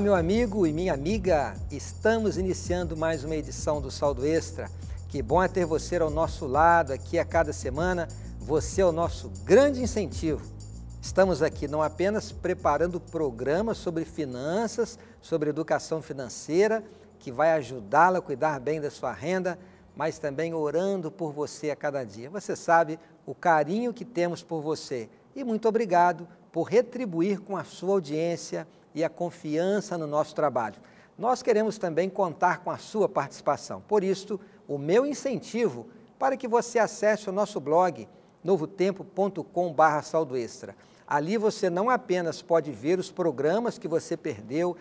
Olá, meu amigo e minha amiga! Estamos iniciando mais uma edição do Saldo Extra. Que bom é ter você ao nosso lado aqui a cada semana. Você é o nosso grande incentivo. Estamos aqui não apenas preparando programas sobre finanças, sobre educação financeira, que vai ajudá-la a cuidar bem da sua renda, mas também orando por você a cada dia. Você sabe o carinho que temos por você. E muito obrigado por retribuir com a sua audiência e a confiança no nosso trabalho. Nós queremos também contar com a sua participação. Por isso, o meu incentivo para que você acesse o nosso blog novotempo.com/saldoextra. Ali você não apenas pode ver os programas que você perdeu,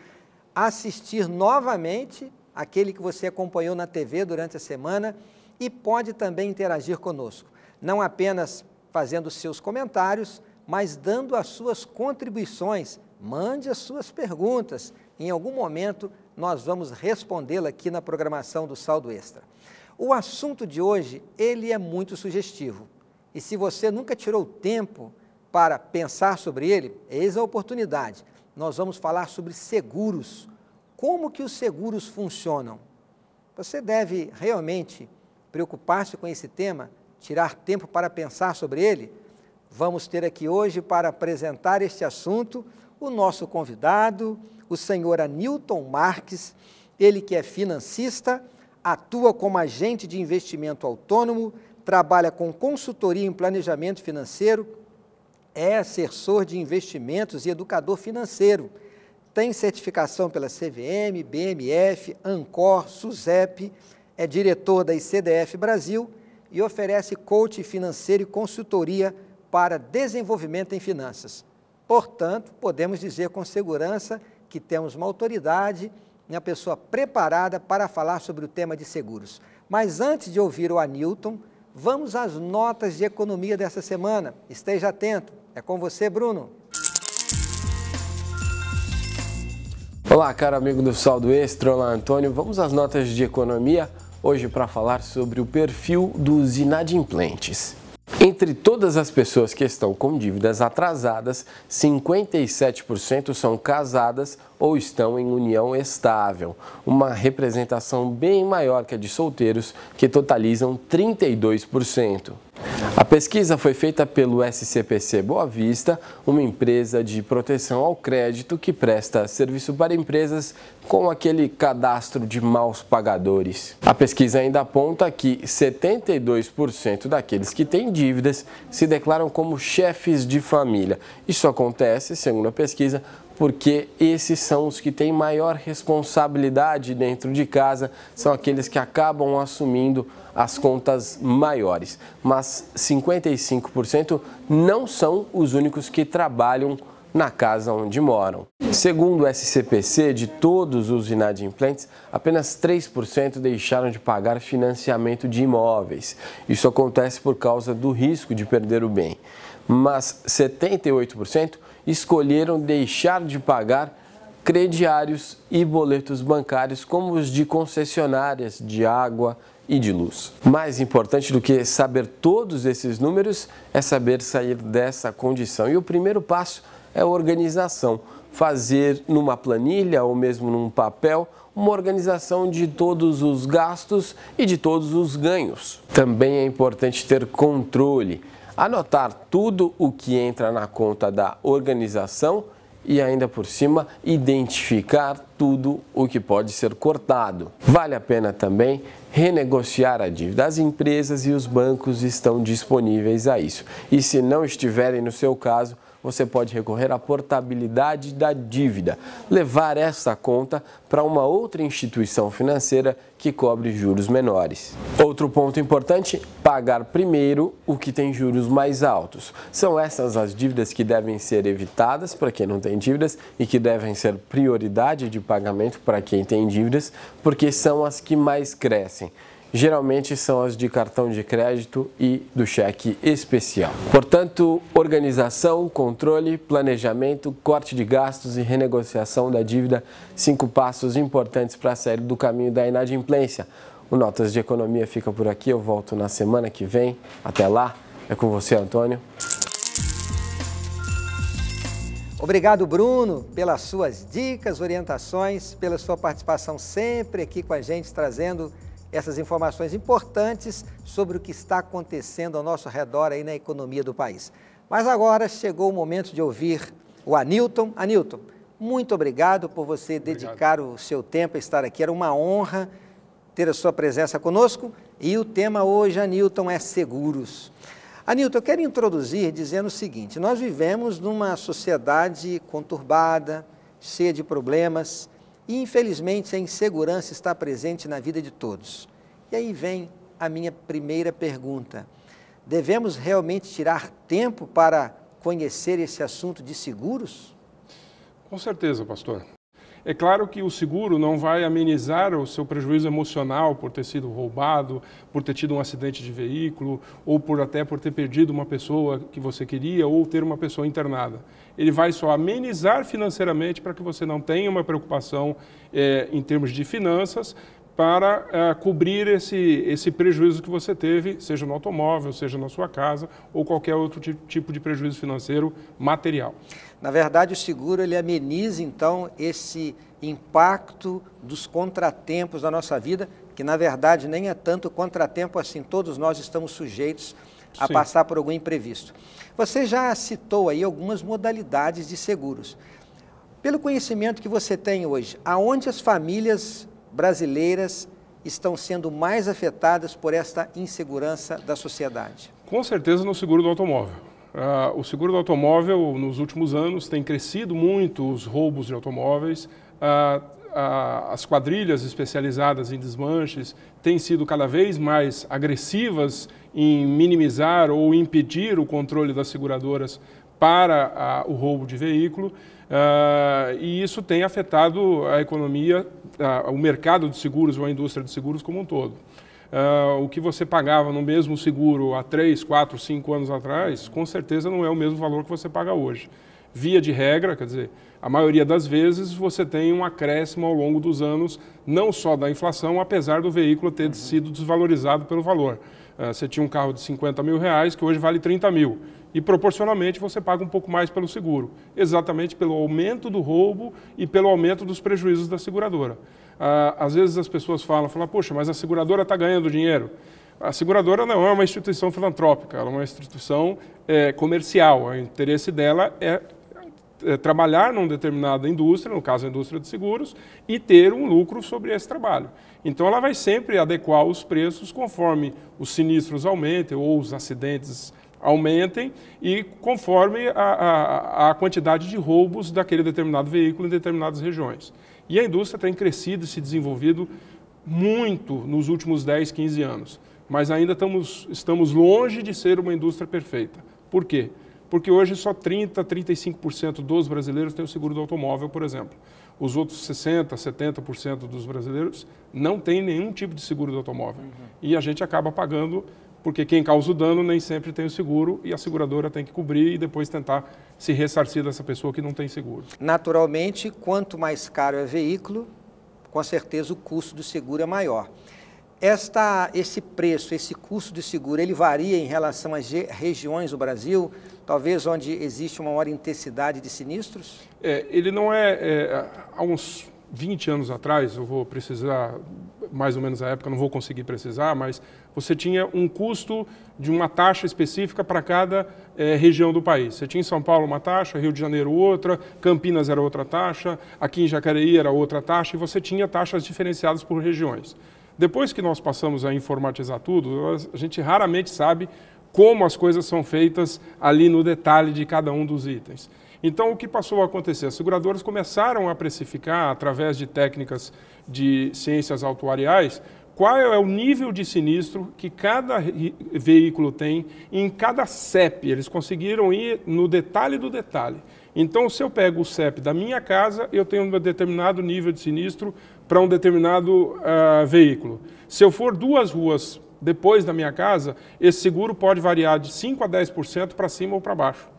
assistir novamente aquele que você acompanhou na TV durante a semana e pode também interagir conosco, não apenas fazendo seus comentários, mas dando as suas contribuições mande as suas perguntas. Em algum momento nós vamos respondê-la aqui na programação do Saldo Extra. O assunto de hoje, ele é muito sugestivo. E se você nunca tirou tempo para pensar sobre ele, eis a oportunidade. Nós vamos falar sobre seguros. Como que os seguros funcionam? Você deve realmente preocupar-se com esse tema, tirar tempo para pensar sobre ele? Vamos ter aqui hoje para apresentar este assunto o nosso convidado, o senhor Anilton Marques, ele que é financista, atua como agente de investimento autônomo, trabalha com consultoria em planejamento financeiro, é assessor de investimentos e educador financeiro. Tem certificação pela CVM, BMF, ANCOR, SUSEP, é diretor da ICDF Brasil e oferece coaching financeiro e consultoria para desenvolvimento em finanças. Portanto, podemos dizer com segurança que temos uma autoridade e uma pessoa preparada para falar sobre o tema de seguros. Mas antes de ouvir o Anilton, vamos às notas de economia dessa semana. Esteja atento. É com você, Bruno. Olá, caro amigo do Saldo Extra, olá Antônio. Vamos às notas de economia hoje para falar sobre o perfil dos inadimplentes. Entre todas as pessoas que estão com dívidas atrasadas, 57% são casadas ou estão em união estável, uma representação bem maior que a de solteiros, que totalizam 32%. A pesquisa foi feita pelo SCPC Boa Vista, uma empresa de proteção ao crédito que presta serviço para empresas com aquele cadastro de maus pagadores. A pesquisa ainda aponta que 72% daqueles que têm dívidas se declaram como chefes de família. Isso acontece, segundo a pesquisa, porque esses são os que têm maior responsabilidade dentro de casa, são aqueles que acabam assumindo as contas maiores. Mas 55% não são os únicos que trabalham na casa onde moram. Segundo o SCPC, de todos os inadimplentes, apenas 3% deixaram de pagar financiamento de imóveis. Isso acontece por causa do risco de perder o bem. Mas 78% escolheram deixar de pagar crediários e boletos bancários, como os de concessionárias de água e de luz. Mais importante do que saber todos esses números é saber sair dessa condição. E o primeiro passo é a organização. Fazer numa planilha ou mesmo num papel uma organização de todos os gastos e de todos os ganhos. Também é importante ter controle anotar tudo o que entra na conta da organização e ainda por cima identificar tudo o que pode ser cortado. Vale a pena também renegociar a dívida. As empresas e os bancos estão disponíveis a isso. E se não estiverem no seu caso, você pode recorrer à portabilidade da dívida, levar essa conta para uma outra instituição financeira que cobre juros menores. Outro ponto importante, pagar primeiro o que tem juros mais altos. São essas as dívidas que devem ser evitadas para quem não tem dívidas e que devem ser prioridade de pagamento para quem tem dívidas, porque são as que mais crescem geralmente são as de cartão de crédito e do cheque especial. Portanto, organização, controle, planejamento, corte de gastos e renegociação da dívida, cinco passos importantes para sair do caminho da inadimplência. O Notas de Economia fica por aqui, eu volto na semana que vem. Até lá, é com você, Antônio. Obrigado, Bruno, pelas suas dicas, orientações, pela sua participação sempre aqui com a gente, trazendo essas informações importantes sobre o que está acontecendo ao nosso redor aí na economia do país. Mas agora chegou o momento de ouvir o Anilton. Anilton, muito obrigado por você obrigado. dedicar o seu tempo a estar aqui. Era uma honra ter a sua presença conosco. E o tema hoje, Anilton, é seguros. Anilton, eu quero introduzir dizendo o seguinte: nós vivemos numa sociedade conturbada, cheia de problemas, e, infelizmente, a insegurança está presente na vida de todos. E aí vem a minha primeira pergunta. Devemos realmente tirar tempo para conhecer esse assunto de seguros? Com certeza, pastor. É claro que o seguro não vai amenizar o seu prejuízo emocional por ter sido roubado, por ter tido um acidente de veículo, ou por até por ter perdido uma pessoa que você queria, ou ter uma pessoa internada ele vai só amenizar financeiramente para que você não tenha uma preocupação é, em termos de finanças para é, cobrir esse, esse prejuízo que você teve, seja no automóvel, seja na sua casa ou qualquer outro tipo de prejuízo financeiro material. Na verdade, o seguro ele ameniza então esse impacto dos contratempos da nossa vida, que na verdade nem é tanto contratempo assim, todos nós estamos sujeitos a Sim. passar por algum imprevisto. Você já citou aí algumas modalidades de seguros. Pelo conhecimento que você tem hoje, aonde as famílias brasileiras estão sendo mais afetadas por esta insegurança da sociedade? Com certeza no seguro do automóvel. Uh, o seguro do automóvel, nos últimos anos, tem crescido muito os roubos de automóveis. Uh, uh, as quadrilhas especializadas em desmanches têm sido cada vez mais agressivas em minimizar ou impedir o controle das seguradoras para a, o roubo de veículo, uh, e isso tem afetado a economia, uh, o mercado de seguros ou a indústria de seguros como um todo. Uh, o que você pagava no mesmo seguro há 3, 4, 5 anos atrás, com certeza não é o mesmo valor que você paga hoje. Via de regra, quer dizer, a maioria das vezes você tem um acréscimo ao longo dos anos, não só da inflação, apesar do veículo ter uhum. sido desvalorizado pelo valor. É, você tinha um carro de 50 mil reais que hoje vale 30 mil. E proporcionalmente você paga um pouco mais pelo seguro, exatamente pelo aumento do roubo e pelo aumento dos prejuízos da seguradora. Ah, às vezes as pessoas falam, falam, poxa, mas a seguradora está ganhando dinheiro. A seguradora não é uma instituição filantrópica, ela é uma instituição é, comercial. O interesse dela é é, trabalhar numa determinada indústria, no caso a indústria de seguros, e ter um lucro sobre esse trabalho. Então ela vai sempre adequar os preços conforme os sinistros aumentem ou os acidentes aumentem e conforme a, a, a quantidade de roubos daquele determinado veículo em determinadas regiões. E a indústria tem crescido e se desenvolvido muito nos últimos 10, 15 anos, mas ainda estamos, estamos longe de ser uma indústria perfeita. Por quê? Porque hoje só 30, 35% dos brasileiros têm o seguro do automóvel, por exemplo os outros 60%, 70% dos brasileiros não tem nenhum tipo de seguro do automóvel. Uhum. E a gente acaba pagando, porque quem causa o dano nem sempre tem o seguro e a seguradora tem que cobrir e depois tentar se ressarcir dessa pessoa que não tem seguro. Naturalmente, quanto mais caro é o veículo, com certeza o custo do seguro é maior. Esta, esse preço, esse custo do seguro, ele varia em relação às regiões do Brasil? talvez onde existe uma maior intensidade de sinistros? É, ele não é, é, Há uns 20 anos atrás, eu vou precisar mais ou menos a época, não vou conseguir precisar, mas você tinha um custo de uma taxa específica para cada é, região do país. Você tinha em São Paulo uma taxa, Rio de Janeiro outra, Campinas era outra taxa, aqui em Jacareí era outra taxa, e você tinha taxas diferenciadas por regiões. Depois que nós passamos a informatizar tudo, a gente raramente sabe como as coisas são feitas ali no detalhe de cada um dos itens. Então, o que passou a acontecer? As seguradoras começaram a precificar, através de técnicas de ciências autuariais, qual é o nível de sinistro que cada veículo tem em cada CEP. Eles conseguiram ir no detalhe do detalhe. Então, se eu pego o CEP da minha casa, eu tenho um determinado nível de sinistro para um determinado uh, veículo. Se eu for duas ruas depois da minha casa, esse seguro pode variar de 5% a 10% para cima ou para baixo.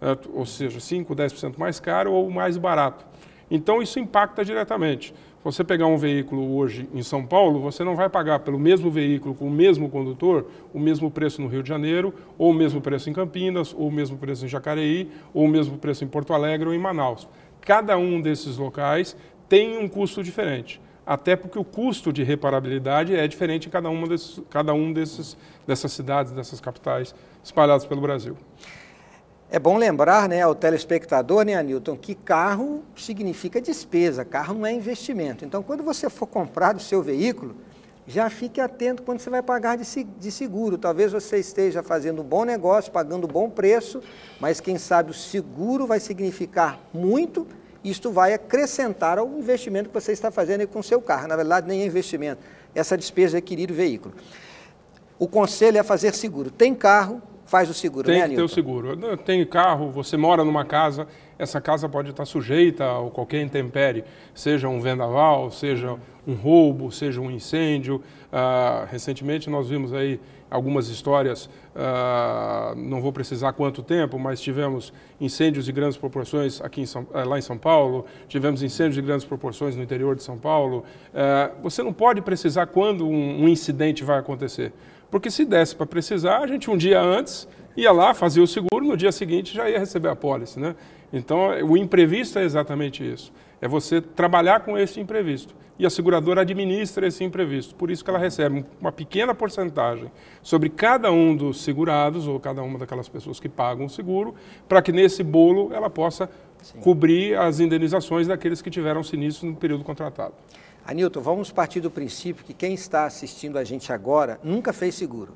É, ou seja, 5%, 10% mais caro ou mais barato. Então isso impacta diretamente. Você pegar um veículo hoje em São Paulo, você não vai pagar pelo mesmo veículo com o mesmo condutor o mesmo preço no Rio de Janeiro, ou o mesmo preço em Campinas, ou o mesmo preço em Jacareí, ou o mesmo preço em Porto Alegre ou em Manaus. Cada um desses locais tem um custo diferente até porque o custo de reparabilidade é diferente em cada uma desses, cada um desses, dessas cidades, dessas capitais espalhadas pelo Brasil. É bom lembrar né, ao telespectador, né, Newton, que carro significa despesa, carro não é investimento. Então, quando você for comprar o seu veículo, já fique atento quando você vai pagar de seguro. Talvez você esteja fazendo um bom negócio, pagando um bom preço, mas quem sabe o seguro vai significar muito isto vai acrescentar ao investimento que você está fazendo com o seu carro. Na verdade, nem é investimento, é essa despesa é adquirir o veículo. O conselho é fazer seguro. Tem carro, faz o seguro, Tem né, que Nilton? ter o seguro. Tem carro, você mora numa casa, essa casa pode estar sujeita a qualquer intempérie, seja um vendaval, seja um roubo, seja um incêndio. Ah, recentemente nós vimos aí algumas histórias, ah, não vou precisar quanto tempo, mas tivemos incêndios de grandes proporções aqui em São, eh, lá em São Paulo, tivemos incêndios de grandes proporções no interior de São Paulo. Eh, você não pode precisar quando um, um incidente vai acontecer, porque se desse para precisar, a gente um dia antes ia lá, fazer o seguro, no dia seguinte já ia receber a pólice. Né? Então, o imprevisto é exatamente isso é você trabalhar com esse imprevisto. E a seguradora administra esse imprevisto, por isso que ela recebe uma pequena porcentagem sobre cada um dos segurados ou cada uma daquelas pessoas que pagam o seguro, para que nesse bolo ela possa Sim. cobrir as indenizações daqueles que tiveram sinistro no período contratado. Anilton, vamos partir do princípio que quem está assistindo a gente agora nunca fez seguro.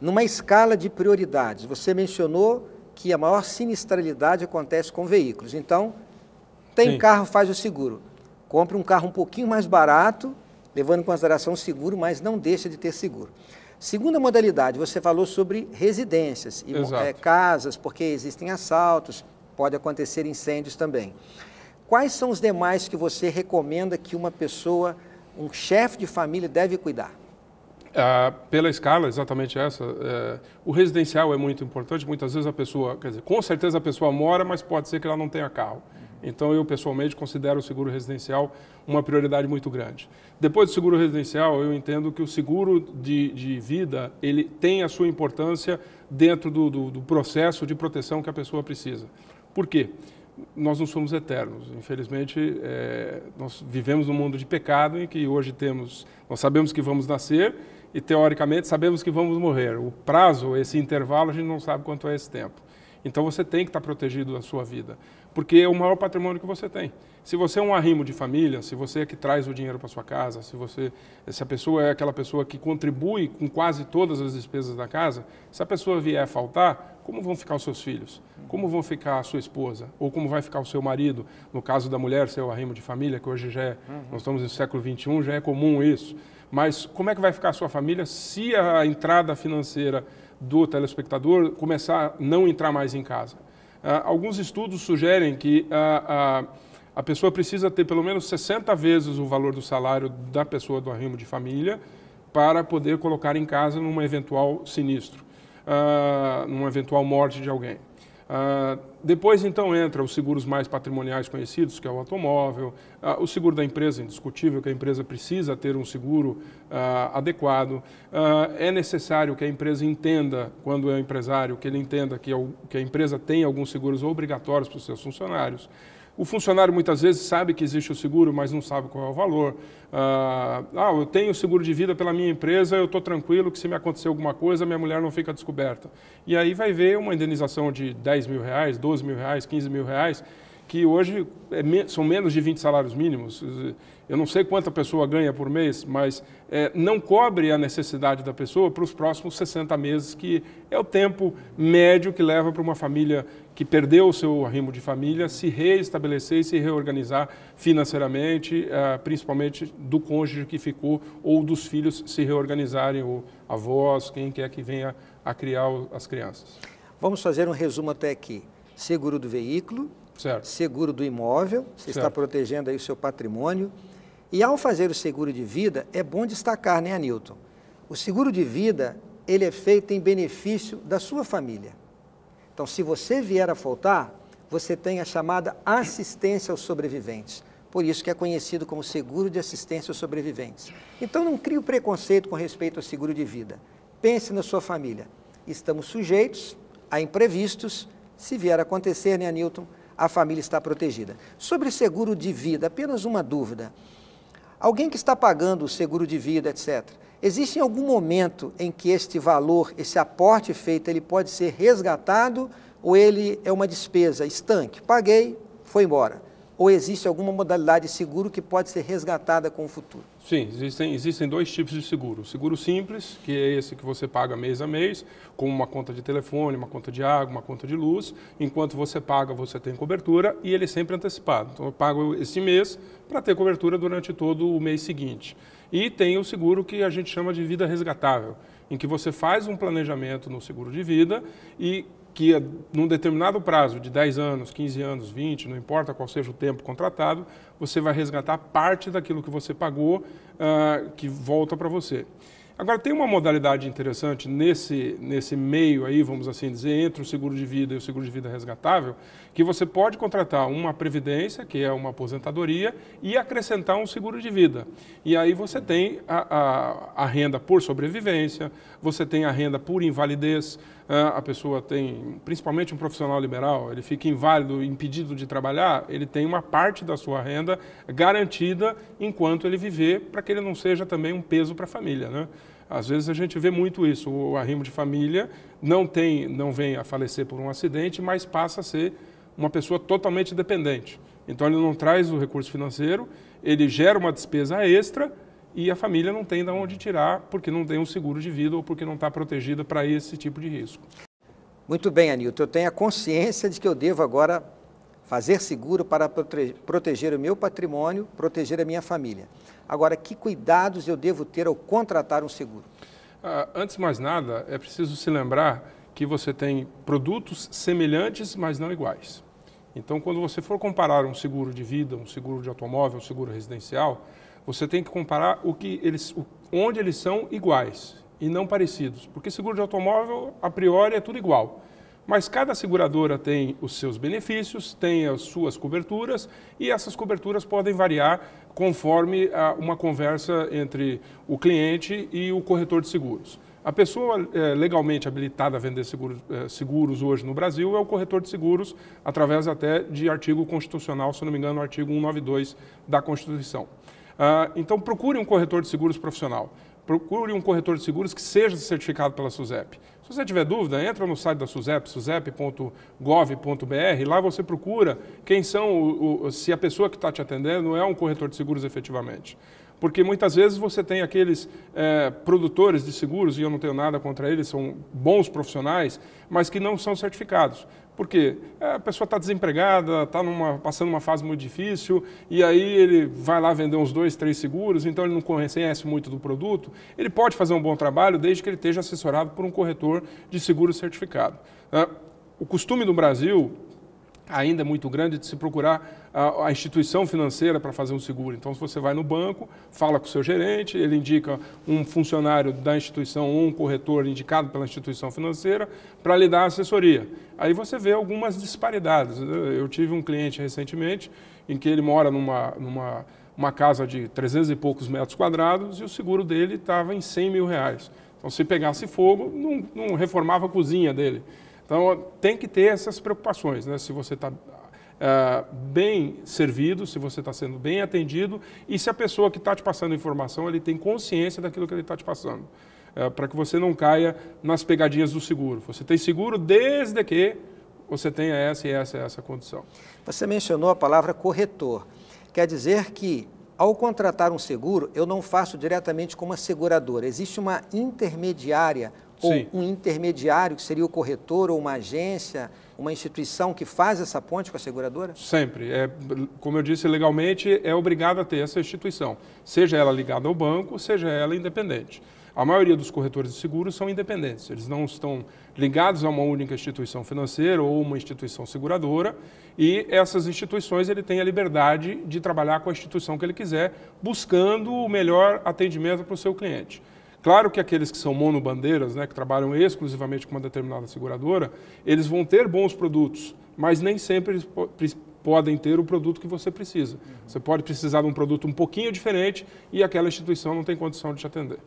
Numa escala de prioridades, você mencionou que a maior sinistralidade acontece com veículos. Então, tem Sim. carro, faz o seguro. Compre um carro um pouquinho mais barato, levando em consideração o seguro, mas não deixa de ter seguro. Segunda modalidade, você falou sobre residências e é, casas, porque existem assaltos, pode acontecer incêndios também. Quais são os demais que você recomenda que uma pessoa, um chefe de família, deve cuidar? Ah, pela escala, exatamente essa. Eh, o residencial é muito importante. Muitas vezes a pessoa, quer dizer, com certeza a pessoa mora, mas pode ser que ela não tenha carro. Então, eu pessoalmente considero o seguro residencial uma prioridade muito grande. Depois do seguro residencial, eu entendo que o seguro de, de vida ele tem a sua importância dentro do, do, do processo de proteção que a pessoa precisa. Por quê? Nós não somos eternos. Infelizmente, é, nós vivemos num mundo de pecado em que hoje temos, nós sabemos que vamos nascer e teoricamente sabemos que vamos morrer. O prazo, esse intervalo, a gente não sabe quanto é esse tempo. Então você tem que estar tá protegido da sua vida, porque é o maior patrimônio que você tem. Se você é um arrimo de família, se você é que traz o dinheiro para sua casa, se você, se a pessoa é aquela pessoa que contribui com quase todas as despesas da casa, se a pessoa vier a faltar, como vão ficar os seus filhos? Como vão ficar a sua esposa? Ou como vai ficar o seu marido? No caso da mulher, seu arrimo de família, que hoje já é, uhum. nós estamos no século 21, já é comum isso. Mas como é que vai ficar a sua família se a entrada financeira do telespectador começar a não entrar mais em casa. Uh, alguns estudos sugerem que uh, uh, a pessoa precisa ter pelo menos 60 vezes o valor do salário da pessoa do arrimo de família para poder colocar em casa num eventual sinistro, numa eventual morte de alguém. Ah, depois, então, entra os seguros mais patrimoniais conhecidos, que é o automóvel, ah, o seguro da empresa, indiscutível que a empresa precisa ter um seguro ah, adequado. é necessário que a empresa entenda, quando é um empresário, que ele entenda que, é que a empresa tem alguns seguros obrigatórios para os seus funcionários. O funcionário muitas vezes sabe que existe o seguro, mas não sabe qual é o valor. Ah, ah eu tenho seguro de vida pela minha empresa, eu estou tranquilo que se me acontecer alguma coisa, minha mulher não fica descoberta. E aí vai ver uma indenização de 10 mil reais, 12 mil reais, 15 mil reais, que hoje é são menos de 20 salários mínimos eu não sei quanto a pessoa ganha por mês, mas é, não cobre a necessidade da pessoa para os próximos 60 meses, que é o tempo médio que leva para uma família que perdeu o seu arrimo de família se reestabelecer e se reorganizar financeiramente, é, principalmente do cônjuge que ficou ou dos filhos se reorganizarem, ou avós, quem quer que venha a criar as crianças. Vamos fazer um resumo até aqui. Seguro do veículo, certo. seguro do imóvel, você certo. está protegendo aí o seu patrimônio, e ao fazer o seguro de vida, é bom destacar, né, Anilton? O seguro de vida, ele é feito em benefício da sua família. Então, se você vier a faltar, você tem a chamada assistência aos sobreviventes. Por isso que é conhecido como seguro de assistência aos sobreviventes. Então, não crie o preconceito com respeito ao seguro de vida. Pense na sua família. Estamos sujeitos a imprevistos. Se vier a acontecer, né, Anilton, a família está protegida. Sobre seguro de vida, apenas uma dúvida. Alguém que está pagando o seguro de vida, etc., existe em algum momento em que este valor, esse aporte feito, ele pode ser resgatado ou ele é uma despesa estanque? Paguei, foi embora ou existe alguma modalidade de seguro que pode ser resgatada com o futuro? Sim, existem, existem dois tipos de seguro. O seguro simples, que é esse que você paga mês a mês, com uma conta de telefone, uma conta de água, uma conta de luz. Enquanto você paga, você tem cobertura e ele é sempre antecipado. Então, eu pago esse mês para ter cobertura durante todo o mês seguinte. E tem o seguro que a gente chama de vida resgatável, em que você faz um planejamento no seguro de vida e que num determinado prazo de 10 anos, 15 anos, 20, não importa qual seja o tempo contratado, você vai resgatar parte daquilo que você pagou uh, que volta para você. Agora, tem uma modalidade interessante nesse, nesse meio aí, vamos assim dizer, entre o seguro de vida e o seguro de vida resgatável, que você pode contratar uma previdência, que é uma aposentadoria, e acrescentar um seguro de vida. E aí você tem a, a, a renda por sobrevivência, você tem a renda por invalidez, ah, a pessoa tem, principalmente um profissional liberal, ele fica inválido, impedido de trabalhar, ele tem uma parte da sua renda garantida enquanto ele viver, para que ele não seja também um peso para a família. Né? Às vezes a gente vê muito isso, o arrimo de família não, tem, não vem a falecer por um acidente, mas passa a ser uma pessoa totalmente dependente. Então ele não traz o recurso financeiro, ele gera uma despesa extra e a família não tem de onde tirar porque não tem um seguro de vida ou porque não está protegida para esse tipo de risco. Muito bem, Anilton. Eu tenho a consciência de que eu devo agora fazer seguro para proteger o meu patrimônio, proteger a minha família. Agora, que cuidados eu devo ter ao contratar um seguro? Ah, antes de mais nada, é preciso se lembrar que você tem produtos semelhantes, mas não iguais. Então, quando você for comparar um seguro de vida, um seguro de automóvel, um seguro residencial, você tem que comparar o que eles, onde eles são iguais e não parecidos. Porque seguro de automóvel, a priori, é tudo igual. Mas cada seguradora tem os seus benefícios, tem as suas coberturas e essas coberturas podem variar conforme uma conversa entre o cliente e o corretor de seguros. A pessoa é, legalmente habilitada a vender seguros, é, seguros, hoje no Brasil é o corretor de seguros, através até de artigo constitucional, se não me engano, artigo 192 da Constituição. Ah, então procure um corretor de seguros profissional. Procure um corretor de seguros que seja certificado pela SUSEP. Se você tiver dúvida, entra no site da SUSEP, susep.gov.br, lá você procura quem são, o, o, se a pessoa que está te atendendo é um corretor de seguros efetivamente. Porque muitas vezes você tem aqueles é, produtores de seguros, e eu não tenho nada contra eles, são bons profissionais, mas que não são certificados. Por quê? É, a pessoa está desempregada, está passando uma fase muito difícil, e aí ele vai lá vender uns dois, três seguros, então ele não conhece muito do produto. Ele pode fazer um bom trabalho desde que ele esteja assessorado por um corretor de seguro certificado. É, o costume do Brasil ainda muito grande de se procurar a, a instituição financeira para fazer um seguro. Então, se você vai no banco, fala com o seu gerente, ele indica um funcionário da instituição ou um corretor indicado pela instituição financeira para lhe dar assessoria. Aí você vê algumas disparidades. Eu tive um cliente recentemente em que ele mora numa, numa uma casa de 300 e poucos metros quadrados e o seguro dele estava em 100 mil reais. Então, se pegasse fogo, não, não reformava a cozinha dele. Então, tem que ter essas preocupações, né? Se você está Uh, ah, bem servido, se você está sendo bem atendido e se a pessoa que está te passando informação ele tem consciência daquilo que ele está te passando, uh, eh, para que você não caia nas pegadinhas do seguro. Você tem seguro desde que você tenha essa e essa e essa condição. Você mencionou a palavra corretor. Quer dizer que ao contratar um seguro, eu não faço diretamente com uma seguradora. Existe uma intermediária, Sim. ou um intermediário, que seria o corretor ou uma agência, uma instituição que faz essa ponte com a seguradora? Sempre. É, como eu disse, legalmente é obrigada a ter essa instituição, seja ela ligada ao banco, seja ela independente. A maioria dos corretores de seguros são independentes, eles não estão ligados a uma única instituição financeira ou uma instituição seguradora, e essas instituições ele tem a liberdade de trabalhar com a instituição que ele quiser, buscando o melhor atendimento para o seu cliente. Claro que aqueles que são monobandeiras, né, que trabalham exclusivamente com uma determinada seguradora, eles vão ter bons produtos, mas nem sempre eles po podem ter o produto que você precisa. Uhum. Você pode precisar de um produto um pouquinho diferente e aquela instituição não tem condição de te atender.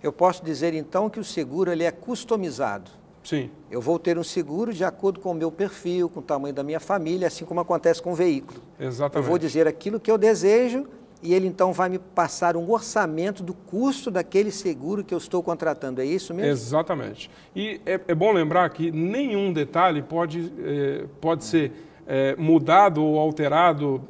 Eu posso dizer então que o seguro ele é customizado. Sim. Eu vou ter um seguro de acordo com o meu perfil, com o tamanho da minha família, assim como acontece com o veículo. Exatamente. Eu vou dizer aquilo que eu desejo e ele então vai me passar um orçamento do custo daquele seguro que eu estou contratando, é isso mesmo? Exatamente. E é, é bom lembrar que nenhum detalhe pode, é, pode ser é, mudado ou alterado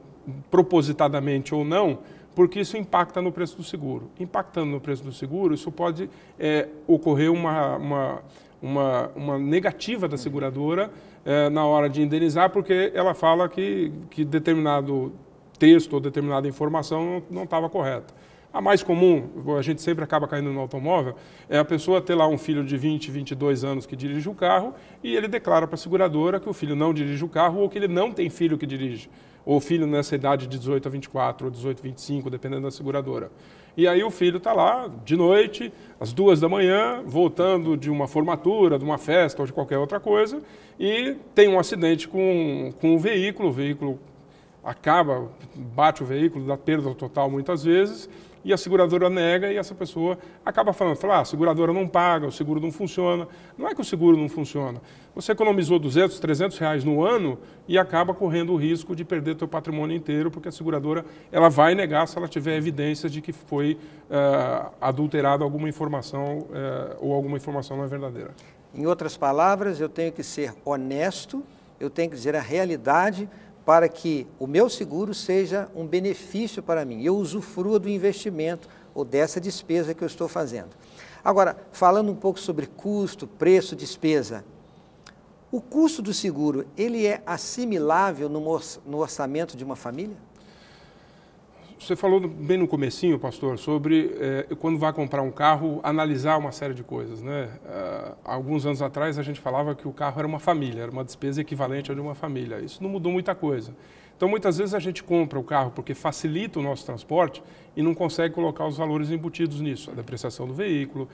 propositadamente ou não, porque isso impacta no preço do seguro. Impactando no preço do seguro, isso pode é, ocorrer uma, uma, uma, uma, negativa da seguradora é, na hora de indenizar, porque ela fala que, que determinado texto ou determinada informação não estava correta. A mais comum, a gente sempre acaba caindo no automóvel, é a pessoa ter lá um filho de 20, 22 anos que dirige o carro e ele declara para a seguradora que o filho não dirige o carro ou que ele não tem filho que dirige. Ou filho nessa idade de 18 a 24 ou 18 a 25, dependendo da seguradora. E aí o filho está lá de noite, às duas da manhã, voltando de uma formatura, de uma festa ou de qualquer outra coisa, e tem um acidente com, com o veículo, o veículo acaba, bate o veículo, dá perda total muitas vezes, e a seguradora nega e essa pessoa acaba falando, fala, ah, a seguradora não paga, o seguro não funciona. Não é que o seguro não funciona. Você economizou 200, 300 reais no ano e acaba correndo o risco de perder seu patrimônio inteiro, porque a seguradora ela vai negar se ela tiver evidência de que foi uh, adulterada alguma informação uh, ou alguma informação não é verdadeira. Em outras palavras, eu tenho que ser honesto, eu tenho que dizer a realidade para que o meu seguro seja um benefício para mim, eu usufrua do investimento ou dessa despesa que eu estou fazendo. Agora, falando um pouco sobre custo, preço, despesa, o custo do seguro, ele é assimilável no orçamento de uma família? Você falou bem no comecinho, pastor, sobre eh, quando vai comprar um carro, analisar uma série de coisas. Né? Uh, alguns anos atrás a gente falava que o carro era uma família, era uma despesa equivalente a de uma família. Isso não mudou muita coisa. Então muitas vezes a gente compra o carro porque facilita o nosso transporte e não consegue colocar os valores embutidos nisso, a depreciação do veículo,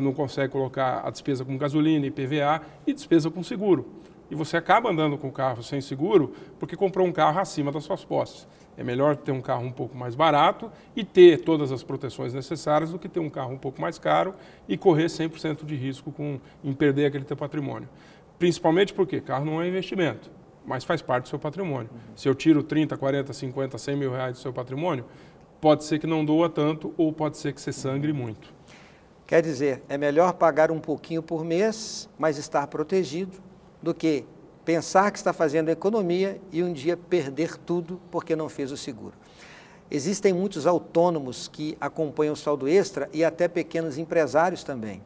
não consegue colocar a despesa com gasolina, IPVA e despesa com seguro. E você acaba andando com o carro sem seguro porque comprou um carro acima das suas posses. É melhor ter um carro um pouco mais barato e ter todas as proteções necessárias do que ter um carro um pouco mais caro e correr 100% de risco com, em perder aquele teu patrimônio. Principalmente porque carro não é investimento, mas faz parte do seu patrimônio. Uhum. Se eu tiro 30, 40, 50, 100 mil reais do seu patrimônio, pode ser que não doa tanto ou pode ser que você sangre muito. Quer dizer, é melhor pagar um pouquinho por mês, mas estar protegido, do que pensar que está fazendo economia e um dia perder tudo porque não fez o seguro. Existem muitos autônomos que acompanham o saldo extra e até pequenos empresários também.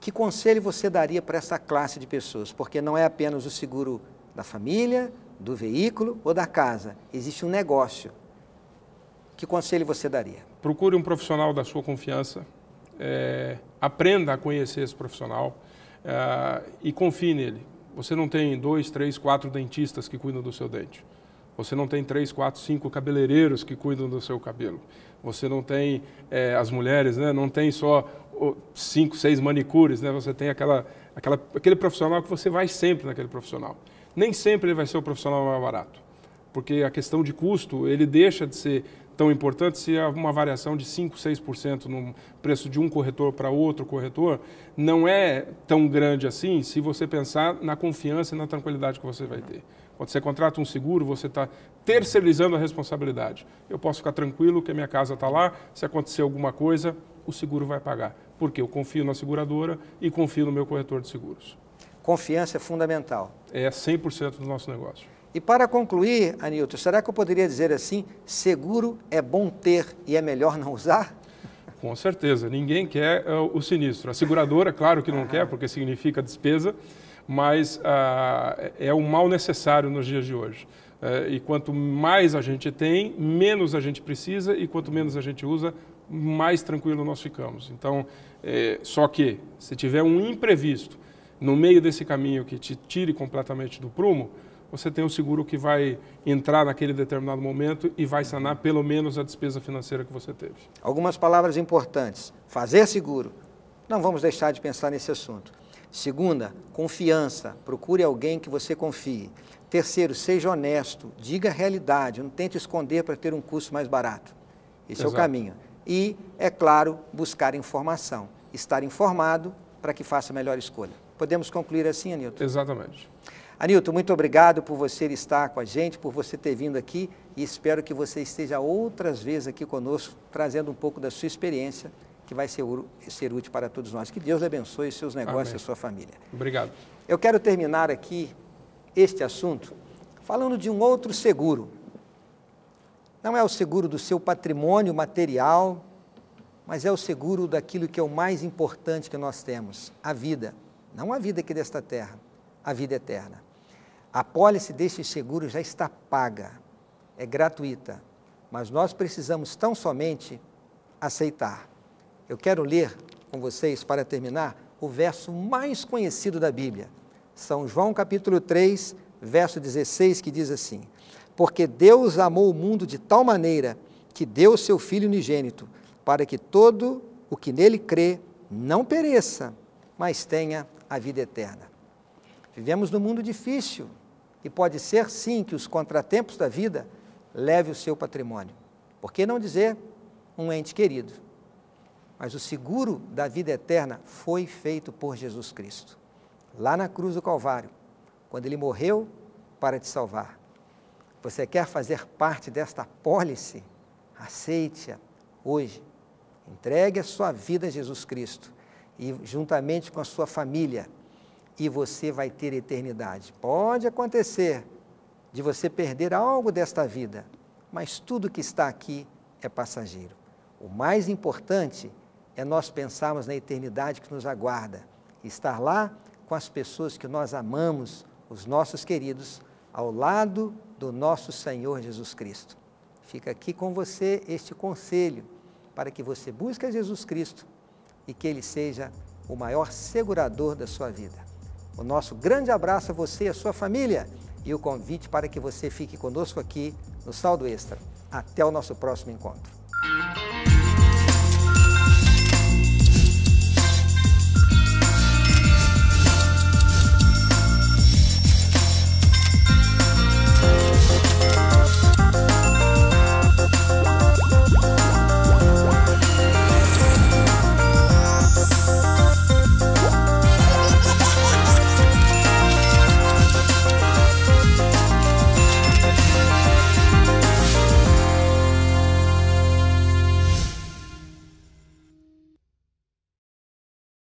Que conselho você daria para essa classe de pessoas? Porque não é apenas o seguro da família, do veículo ou da casa. Existe um negócio. Que conselho você daria? Procure um profissional da sua confiança. É, aprenda a conhecer esse profissional é, e confie nele. Você não tem dois, três, quatro dentistas que cuidam do seu dente. Você não tem três, quatro, cinco cabeleireiros que cuidam do seu cabelo. Você não tem é, as mulheres, né? Não tem só cinco, seis manicures, né? Você tem aquela, aquela, aquele profissional que você vai sempre naquele profissional. Nem sempre ele vai ser o profissional mais barato, porque a questão de custo ele deixa de ser tão importante, se há uma variação de 5%, 6% no preço de um corretor para outro corretor, não é tão grande assim se você pensar na confiança e na tranquilidade que você vai ter. Quando você contrata um seguro, você está terceirizando a responsabilidade. Eu posso ficar tranquilo que a minha casa está lá, se acontecer alguma coisa, o seguro vai pagar. Porque eu confio na seguradora e confio no meu corretor de seguros. Confiança é fundamental. É 100% do nosso negócio. E para concluir, Anilton, será que eu poderia dizer assim, seguro é bom ter e é melhor não usar? Com certeza, ninguém quer uh, o sinistro. A seguradora, claro que não ah. quer, porque significa despesa, mas uh, é um mal necessário nos dias de hoje. Uh, e quanto mais a gente tem, menos a gente precisa, e quanto menos a gente usa, mais tranquilo nós ficamos. Então, é, só que se tiver um imprevisto no meio desse caminho que te tire completamente do prumo, você tem um seguro que vai entrar naquele determinado momento e vai sanar pelo menos a despesa financeira que você teve. Algumas palavras importantes. Fazer seguro. Não vamos deixar de pensar nesse assunto. Segunda, confiança. Procure alguém que você confie. Terceiro, seja honesto. Diga a realidade. Não tente esconder para ter um custo mais barato. Esse Exato. é o caminho. E, é claro, buscar informação. Estar informado para que faça a melhor escolha. Podemos concluir assim, Anilton? Exatamente. Anilton, muito obrigado por você estar com a gente, por você ter vindo aqui e espero que você esteja outras vezes aqui conosco, trazendo um pouco da sua experiência, que vai ser, ser útil para todos nós. Que Deus lhe abençoe seus negócios Amém. e a sua família. Obrigado. Eu quero terminar aqui este assunto falando de um outro seguro. Não é o seguro do seu patrimônio material, mas é o seguro daquilo que é o mais importante que nós temos, a vida. Não a vida aqui desta terra, a vida eterna. A pólice deste seguro já está paga, é gratuita, mas nós precisamos tão somente aceitar. Eu quero ler com vocês, para terminar, o verso mais conhecido da Bíblia, São João capítulo 3, verso 16, que diz assim: Porque Deus amou o mundo de tal maneira que deu o seu Filho unigênito, para que todo o que nele crê não pereça, mas tenha a vida eterna. Vivemos num mundo difícil, e pode ser, sim, que os contratempos da vida leve o seu patrimônio. Por que não dizer um ente querido? Mas o seguro da vida eterna foi feito por Jesus Cristo, lá na cruz do Calvário, quando ele morreu para te salvar. Você quer fazer parte desta pólice? Aceite-a hoje. Entregue a sua vida a Jesus Cristo e, juntamente com a sua família, e você vai ter eternidade. Pode acontecer de você perder algo desta vida, mas tudo que está aqui é passageiro. O mais importante é nós pensarmos na eternidade que nos aguarda, estar lá com as pessoas que nós amamos, os nossos queridos, ao lado do nosso Senhor Jesus Cristo. Fica aqui com você este conselho para que você busque a Jesus Cristo e que ele seja o maior segurador da sua vida. O nosso grande abraço a você e a sua família e o convite para que você fique conosco aqui no Saldo Extra. Até o nosso próximo encontro.